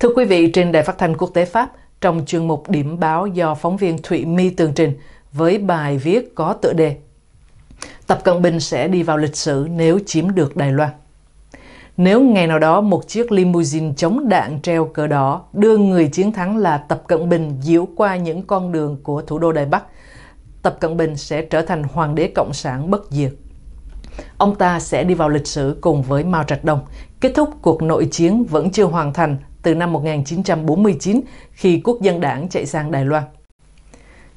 Thưa quý vị, trên Đài Phát thanh Quốc tế Pháp, trong chương mục Điểm báo do phóng viên Thụy My tường trình với bài viết có tựa đề Tập Cận Bình sẽ đi vào lịch sử nếu chiếm được Đài Loan. Nếu ngày nào đó một chiếc limousine chống đạn treo cờ đỏ đưa người chiến thắng là Tập Cận Bình diễu qua những con đường của thủ đô Đài Bắc, Tập Cận Bình sẽ trở thành hoàng đế cộng sản bất diệt. Ông ta sẽ đi vào lịch sử cùng với Mao Trạch Đông, kết thúc cuộc nội chiến vẫn chưa hoàn thành từ năm 1949 khi quốc dân đảng chạy sang Đài Loan.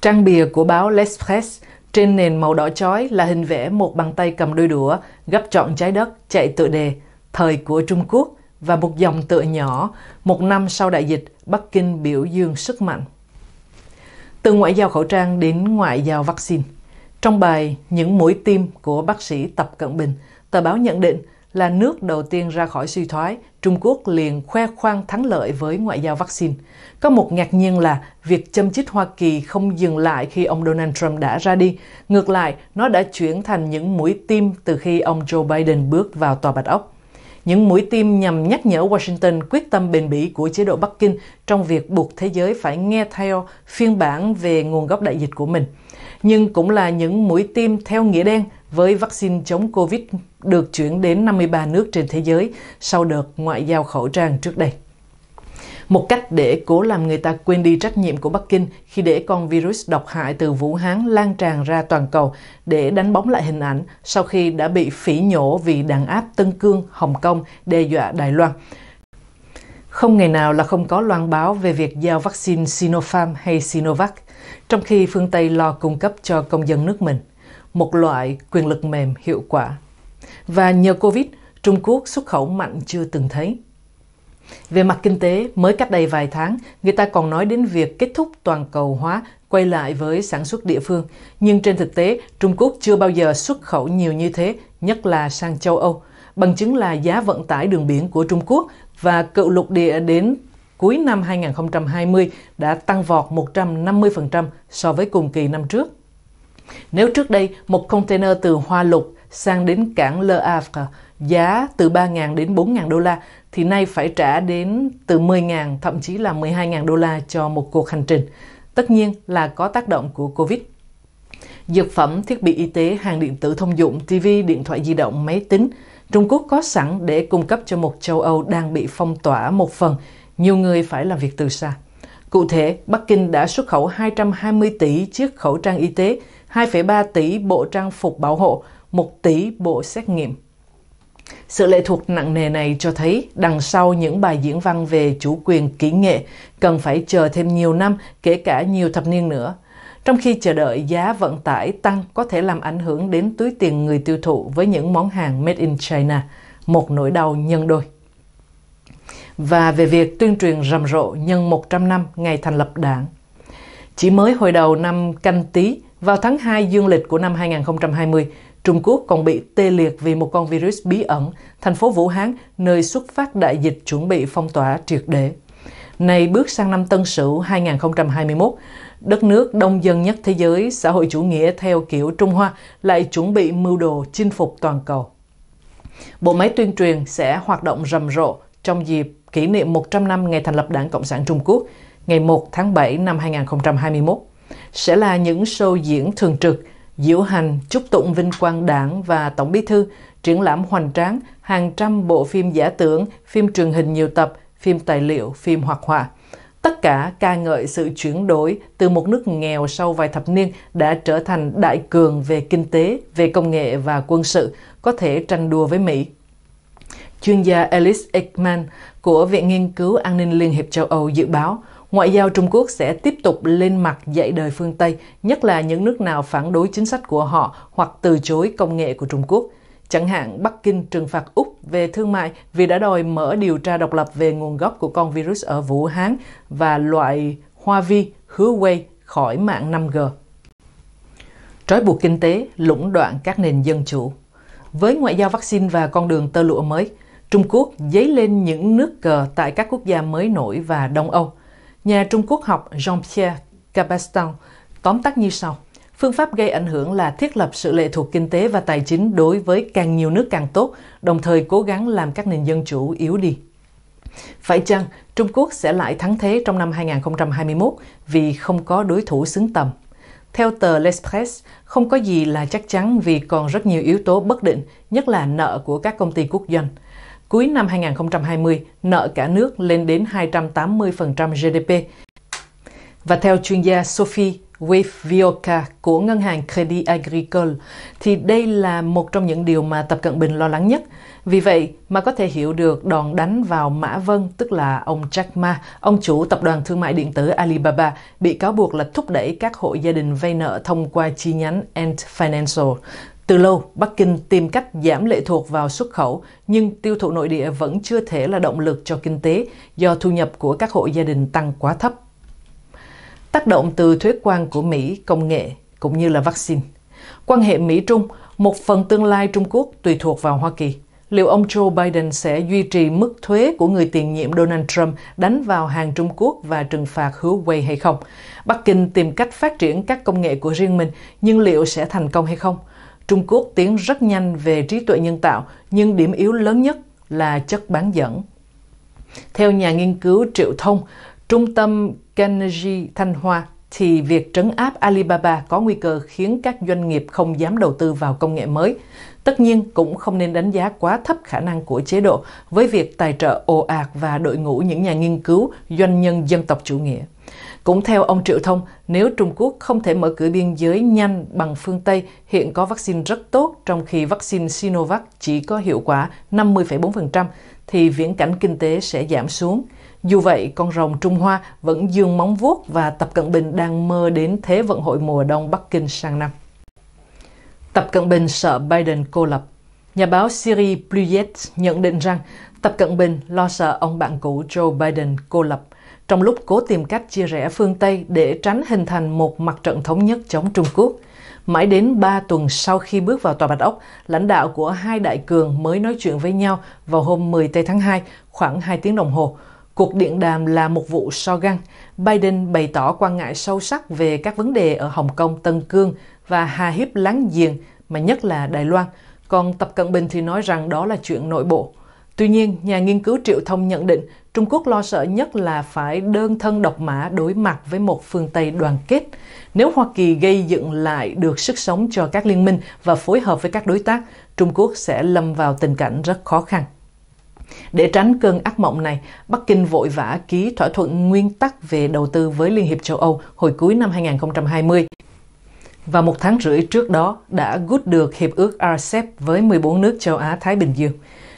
Trang bìa của báo L'Express trên nền màu đỏ chói là hình vẽ một bàn tay cầm đôi đũa gấp trọn trái đất chạy tựa đề Thời của Trung Quốc và một dòng tựa nhỏ một năm sau đại dịch Bắc Kinh biểu dương sức mạnh. Từ ngoại giao khẩu trang đến ngoại giao vaccine. Trong bài Những mũi tim của bác sĩ Tập Cận Bình, tờ báo nhận định là nước đầu tiên ra khỏi suy thoái, Trung Quốc liền khoe khoang thắng lợi với ngoại giao vaccine. Có một ngạc nhiên là việc châm chích Hoa Kỳ không dừng lại khi ông Donald Trump đã ra đi. Ngược lại, nó đã chuyển thành những mũi tim từ khi ông Joe Biden bước vào Tòa Bạch Ốc. Những mũi tim nhằm nhắc nhở Washington quyết tâm bền bỉ của chế độ Bắc Kinh trong việc buộc thế giới phải nghe theo phiên bản về nguồn gốc đại dịch của mình. Nhưng cũng là những mũi tim theo nghĩa đen với vaccine chống Covid được chuyển đến 53 nước trên thế giới sau đợt ngoại giao khẩu trang trước đây. Một cách để cố làm người ta quên đi trách nhiệm của Bắc Kinh khi để con virus độc hại từ Vũ Hán lan tràn ra toàn cầu để đánh bóng lại hình ảnh sau khi đã bị phỉ nhổ vì đàn áp Tân Cương, Hồng Kông đe dọa Đài Loan. Không ngày nào là không có loan báo về việc giao vaccine Sinopharm hay Sinovac, trong khi phương Tây lo cung cấp cho công dân nước mình, một loại quyền lực mềm hiệu quả. Và nhờ Covid, Trung Quốc xuất khẩu mạnh chưa từng thấy. Về mặt kinh tế, mới cách đây vài tháng, người ta còn nói đến việc kết thúc toàn cầu hóa, quay lại với sản xuất địa phương. Nhưng trên thực tế, Trung Quốc chưa bao giờ xuất khẩu nhiều như thế, nhất là sang châu Âu. Bằng chứng là giá vận tải đường biển của Trung Quốc và cựu lục địa đến cuối năm 2020 đã tăng vọt 150% so với cùng kỳ năm trước. Nếu trước đây một container từ Hoa Lục sang đến cảng Le Havre giá từ 3.000 đến 4.000 đô la thì nay phải trả đến từ 10.000 thậm chí là 12.000 đô la cho một cuộc hành trình. Tất nhiên là có tác động của Covid. Dược phẩm, thiết bị y tế, hàng điện tử thông dụng, TV, điện thoại di động, máy tính, Trung Quốc có sẵn để cung cấp cho một châu Âu đang bị phong tỏa một phần, nhiều người phải làm việc từ xa. Cụ thể, Bắc Kinh đã xuất khẩu 220 tỷ chiếc khẩu trang y tế, 2,3 tỷ bộ trang phục bảo hộ, 1 tỷ bộ xét nghiệm. Sự lệ thuộc nặng nề này cho thấy đằng sau những bài diễn văn về chủ quyền kỹ nghệ cần phải chờ thêm nhiều năm, kể cả nhiều thập niên nữa. Trong khi chờ đợi giá vận tải tăng có thể làm ảnh hưởng đến túi tiền người tiêu thụ với những món hàng made in China, một nỗi đau nhân đôi. Và về việc tuyên truyền rầm rộ nhân 100 năm ngày thành lập đảng. Chỉ mới hồi đầu năm canh tí, vào tháng 2 dương lịch của năm 2020, Trung Quốc còn bị tê liệt vì một con virus bí ẩn, thành phố Vũ Hán, nơi xuất phát đại dịch chuẩn bị phong tỏa triệt để. Này bước sang năm Tân Sửu 2021, đất nước đông dân nhất thế giới, xã hội chủ nghĩa theo kiểu Trung Hoa lại chuẩn bị mưu đồ chinh phục toàn cầu. Bộ máy tuyên truyền sẽ hoạt động rầm rộ trong dịp kỷ niệm 100 năm ngày thành lập Đảng Cộng sản Trung Quốc, ngày 1 tháng 7 năm 2021. Sẽ là những show diễn thường trực, Diễu hành chúc tụng vinh quang đảng và Tổng Bí Thư, triển lãm hoành tráng hàng trăm bộ phim giả tưởng, phim truyền hình nhiều tập, phim tài liệu, phim hoạt họa. Tất cả ca ngợi sự chuyển đổi từ một nước nghèo sau vài thập niên đã trở thành đại cường về kinh tế, về công nghệ và quân sự, có thể tranh đua với Mỹ. Chuyên gia Alice Ekman của Viện Nghiên cứu An ninh Liên hiệp châu Âu dự báo – Ngoại giao Trung Quốc sẽ tiếp tục lên mặt dạy đời phương Tây, nhất là những nước nào phản đối chính sách của họ hoặc từ chối công nghệ của Trung Quốc. Chẳng hạn Bắc Kinh trừng phạt Úc về thương mại vì đã đòi mở điều tra độc lập về nguồn gốc của con virus ở Vũ Hán và loại hoa vi Huawei khỏi mạng 5G. Trói buộc kinh tế, lũng đoạn các nền dân chủ. Với ngoại giao vaccine và con đường tơ lụa mới, Trung Quốc dấy lên những nước cờ tại các quốc gia mới nổi và Đông Âu – Nhà Trung Quốc học Jean-Pierre Cabestan tóm tắt như sau. Phương pháp gây ảnh hưởng là thiết lập sự lệ thuộc kinh tế và tài chính đối với càng nhiều nước càng tốt, đồng thời cố gắng làm các nền dân chủ yếu đi. Phải chăng Trung Quốc sẽ lại thắng thế trong năm 2021 vì không có đối thủ xứng tầm? Theo tờ L'Express, không có gì là chắc chắn vì còn rất nhiều yếu tố bất định, nhất là nợ của các công ty quốc doanh – Cuối năm 2020, nợ cả nước lên đến 280% GDP. Và theo chuyên gia Sophie Wavioka của ngân hàng Credit Agricole thì đây là một trong những điều mà Tập Cận Bình lo lắng nhất. Vì vậy mà có thể hiểu được đòn đánh vào Mã Vân, tức là ông Jack Ma, ông chủ tập đoàn thương mại điện tử Alibaba, bị cáo buộc là thúc đẩy các hộ gia đình vay nợ thông qua chi nhánh Ant Financial. Từ lâu, Bắc Kinh tìm cách giảm lệ thuộc vào xuất khẩu, nhưng tiêu thụ nội địa vẫn chưa thể là động lực cho kinh tế do thu nhập của các hộ gia đình tăng quá thấp. Tác động từ thuế quan của Mỹ, công nghệ cũng như là vaccine. Quan hệ Mỹ-Trung, một phần tương lai Trung Quốc tùy thuộc vào Hoa Kỳ. Liệu ông Joe Biden sẽ duy trì mức thuế của người tiền nhiệm Donald Trump đánh vào hàng Trung Quốc và trừng phạt Huawei hay không? Bắc Kinh tìm cách phát triển các công nghệ của riêng mình, nhưng liệu sẽ thành công hay không? Trung Quốc tiến rất nhanh về trí tuệ nhân tạo, nhưng điểm yếu lớn nhất là chất bán dẫn. Theo nhà nghiên cứu Triệu Thông, Trung tâm Carnegie Thanh Hoa thì việc trấn áp Alibaba có nguy cơ khiến các doanh nghiệp không dám đầu tư vào công nghệ mới. Tất nhiên cũng không nên đánh giá quá thấp khả năng của chế độ với việc tài trợ ồ ạt và đội ngũ những nhà nghiên cứu doanh nhân dân tộc chủ nghĩa. Cũng theo ông Triệu Thông, nếu Trung Quốc không thể mở cửa biên giới nhanh bằng phương Tây, hiện có vaccine rất tốt, trong khi vaccine Sinovac chỉ có hiệu quả 50,4%, thì viễn cảnh kinh tế sẽ giảm xuống. Dù vậy, con rồng Trung Hoa vẫn dương móng vuốt và Tập Cận Bình đang mơ đến Thế vận hội mùa đông Bắc Kinh sang năm. Tập Cận Bình sợ Biden cô lập Nhà báo Siri Pluyet nhận định rằng Tập Cận Bình lo sợ ông bạn cũ Joe Biden cô lập – trong lúc cố tìm cách chia rẽ phương Tây để tránh hình thành một mặt trận thống nhất chống Trung Quốc. Mãi đến 3 tuần sau khi bước vào Tòa Bạch Ốc, lãnh đạo của hai đại cường mới nói chuyện với nhau vào hôm 10 tây tháng 2, khoảng 2 tiếng đồng hồ. Cuộc điện đàm là một vụ so găng. Biden bày tỏ quan ngại sâu sắc về các vấn đề ở Hồng Kông, Tân Cương và Hà Hiếp láng giềng, mà nhất là Đài Loan. Còn Tập Cận Bình thì nói rằng đó là chuyện nội bộ. Tuy nhiên, nhà nghiên cứu Triệu Thông nhận định Trung Quốc lo sợ nhất là phải đơn thân độc mã đối mặt với một phương Tây đoàn kết. Nếu Hoa Kỳ gây dựng lại được sức sống cho các liên minh và phối hợp với các đối tác, Trung Quốc sẽ lâm vào tình cảnh rất khó khăn. Để tránh cơn ác mộng này, Bắc Kinh vội vã ký thỏa thuận nguyên tắc về đầu tư với Liên hiệp châu Âu hồi cuối năm 2020 và một tháng rưỡi trước đó đã gút được Hiệp ước RCEP với 14 nước châu Á-Thái Bình Dương.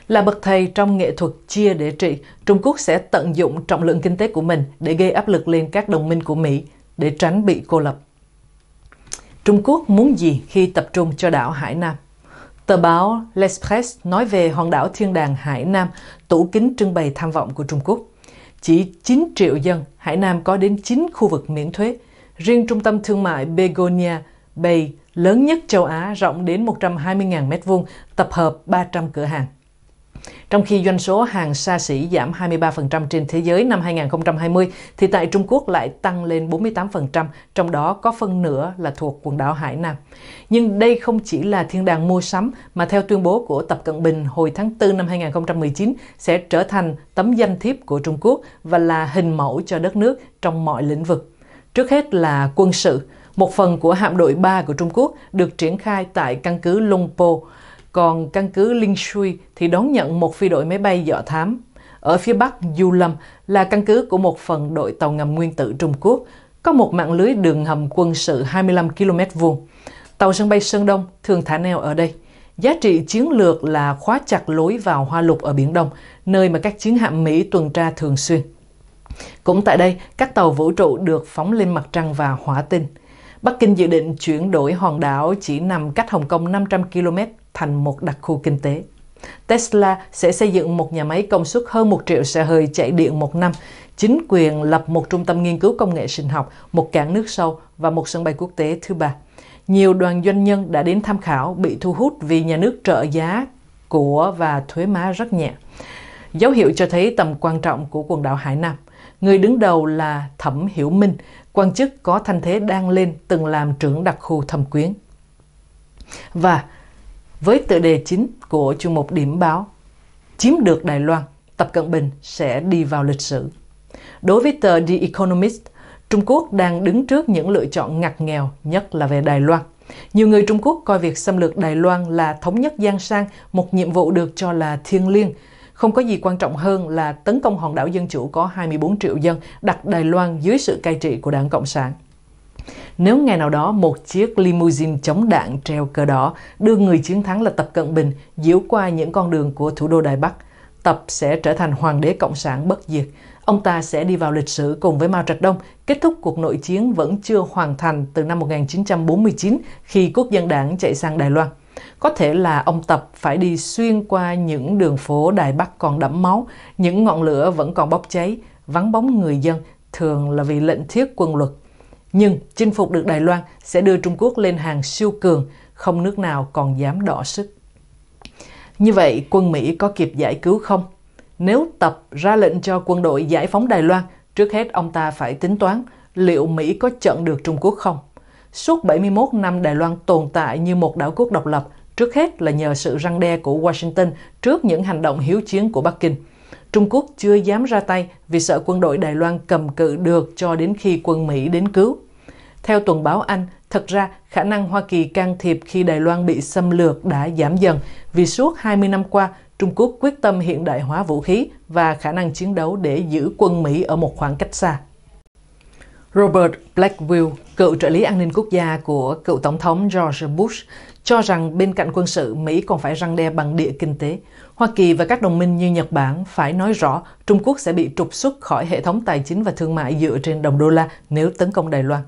Là bậc thầy trong nghệ thuật chia để trị, Trung Quốc sẽ tận dụng trọng lượng kinh tế của mình để gây áp lực lên các đồng minh của Mỹ để tránh bị cô lập. Trung Quốc muốn gì khi tập trung cho đảo Hải Nam? Tờ báo L'Express nói về hòn đảo thiên đàng Hải Nam, tủ kính trưng bày tham vọng của Trung Quốc. Chỉ 9 triệu dân, Hải Nam có đến 9 khu vực miễn thuế. Riêng trung tâm thương mại Begonia Bay lớn nhất châu Á rộng đến 120.000 m2, tập hợp 300 cửa hàng. Trong khi doanh số hàng xa xỉ giảm 23% trên thế giới năm 2020, thì tại Trung Quốc lại tăng lên 48%, trong đó có phân nửa là thuộc quần đảo Hải Nam. Nhưng đây không chỉ là thiên đàng mua sắm, mà theo tuyên bố của Tập Cận Bình hồi tháng 4 năm 2019 sẽ trở thành tấm danh thiếp của Trung Quốc và là hình mẫu cho đất nước trong mọi lĩnh vực. Trước hết là quân sự. Một phần của hạm đội 3 của Trung Quốc được triển khai tại căn cứ Po còn căn cứ Linh Shui thì đón nhận một phi đội máy bay dọ thám. Ở phía bắc, Du Lâm là căn cứ của một phần đội tàu ngầm nguyên tử Trung Quốc, có một mạng lưới đường hầm quân sự 25 km vuông. Tàu sân bay Sơn Đông thường thả neo ở đây. Giá trị chiến lược là khóa chặt lối vào Hoa Lục ở Biển Đông, nơi mà các chiến hạm Mỹ tuần tra thường xuyên. Cũng tại đây, các tàu vũ trụ được phóng lên mặt trăng và hỏa tinh. Bắc Kinh dự định chuyển đổi hòn đảo chỉ nằm cách Hồng Kông 500 km thành một đặc khu kinh tế. Tesla sẽ xây dựng một nhà máy công suất hơn 1 triệu xe hơi chạy điện một năm. Chính quyền lập một trung tâm nghiên cứu công nghệ sinh học, một cảng nước sâu và một sân bay quốc tế thứ ba. Nhiều đoàn doanh nhân đã đến tham khảo bị thu hút vì nhà nước trợ giá của và thuế má rất nhẹ. Dấu hiệu cho thấy tầm quan trọng của quần đảo Hải Nam. Người đứng đầu là Thẩm Hiểu Minh, quan chức có thanh thế đang lên từng làm trưởng đặc khu thẩm quyến. Và với tựa đề chính của chương mục điểm báo Chiếm được Đài Loan, Tập Cận Bình sẽ đi vào lịch sử. Đối với tờ The Economist, Trung Quốc đang đứng trước những lựa chọn ngặt nghèo, nhất là về Đài Loan. Nhiều người Trung Quốc coi việc xâm lược Đài Loan là thống nhất giang sang, một nhiệm vụ được cho là thiêng liêng. Không có gì quan trọng hơn là tấn công hòn đảo dân chủ có 24 triệu dân, đặt Đài Loan dưới sự cai trị của đảng Cộng sản. Nếu ngày nào đó một chiếc limousine chống đạn treo cờ đỏ đưa người chiến thắng là Tập Cận Bình diễu qua những con đường của thủ đô Đài Bắc, Tập sẽ trở thành hoàng đế cộng sản bất diệt. Ông ta sẽ đi vào lịch sử cùng với Mao Trạch Đông, kết thúc cuộc nội chiến vẫn chưa hoàn thành từ năm 1949 khi quốc dân đảng chạy sang Đài Loan. Có thể là ông Tập phải đi xuyên qua những đường phố Đài Bắc còn đẫm máu, những ngọn lửa vẫn còn bốc cháy, vắng bóng người dân, thường là vì lệnh thiết quân luật nhưng chinh phục được Đài Loan sẽ đưa Trung Quốc lên hàng siêu cường, không nước nào còn dám đỏ sức. Như vậy, quân Mỹ có kịp giải cứu không? Nếu Tập ra lệnh cho quân đội giải phóng Đài Loan, trước hết ông ta phải tính toán liệu Mỹ có chặn được Trung Quốc không? Suốt 71 năm Đài Loan tồn tại như một đảo quốc độc lập, trước hết là nhờ sự răng đe của Washington trước những hành động hiếu chiến của Bắc Kinh – Trung Quốc chưa dám ra tay vì sợ quân đội Đài Loan cầm cự được cho đến khi quân Mỹ đến cứu. Theo tuần báo Anh, thật ra khả năng Hoa Kỳ can thiệp khi Đài Loan bị xâm lược đã giảm dần vì suốt 20 năm qua, Trung Quốc quyết tâm hiện đại hóa vũ khí và khả năng chiến đấu để giữ quân Mỹ ở một khoảng cách xa. Robert Blackwell, cựu trợ lý an ninh quốc gia của cựu tổng thống George Bush, cho rằng bên cạnh quân sự, Mỹ còn phải răng đe bằng địa kinh tế. Hoa Kỳ và các đồng minh như Nhật Bản phải nói rõ Trung Quốc sẽ bị trục xuất khỏi hệ thống tài chính và thương mại dựa trên đồng đô la nếu tấn công Đài Loan.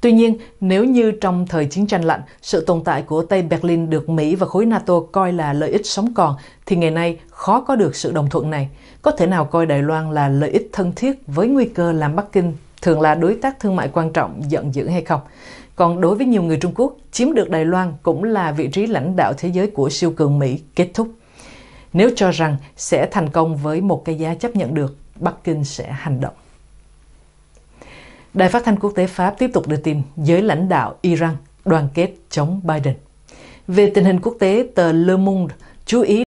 Tuy nhiên, nếu như trong thời chiến tranh lạnh, sự tồn tại của Tây Berlin được Mỹ và khối NATO coi là lợi ích sống còn, thì ngày nay khó có được sự đồng thuận này. Có thể nào coi Đài Loan là lợi ích thân thiết với nguy cơ làm Bắc Kinh thường là đối tác thương mại quan trọng giận dữ hay không. Còn đối với nhiều người Trung Quốc, chiếm được Đài Loan cũng là vị trí lãnh đạo thế giới của siêu cường Mỹ kết thúc. Nếu cho rằng sẽ thành công với một cái giá chấp nhận được, Bắc Kinh sẽ hành động. Đài phát thanh quốc tế Pháp tiếp tục đưa tin giới lãnh đạo Iran đoàn kết chống Biden. Về tình hình quốc tế, tờ Le Monde chú ý